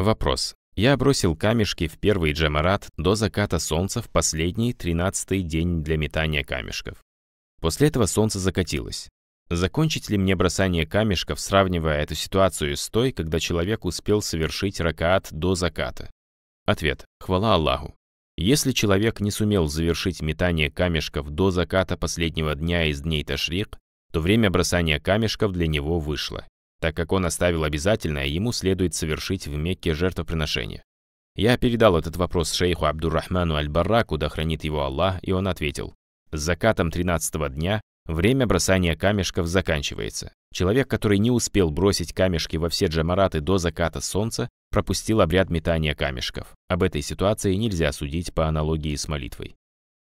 Вопрос. Я бросил камешки в первый джемарат до заката солнца в последний, тринадцатый день для метания камешков. После этого солнце закатилось. Закончить ли мне бросание камешков, сравнивая эту ситуацию с той, когда человек успел совершить ракаат до заката? Ответ. Хвала Аллаху. Если человек не сумел завершить метание камешков до заката последнего дня из дней Ташрик, то время бросания камешков для него вышло так как он оставил обязательное, ему следует совершить в Мекке жертвоприношение. Я передал этот вопрос шейху Абдуррахману Аль-Барра, куда хранит его Аллах, и он ответил, «С закатом 13 дня время бросания камешков заканчивается. Человек, который не успел бросить камешки во все джамараты до заката солнца, пропустил обряд метания камешков. Об этой ситуации нельзя судить по аналогии с молитвой.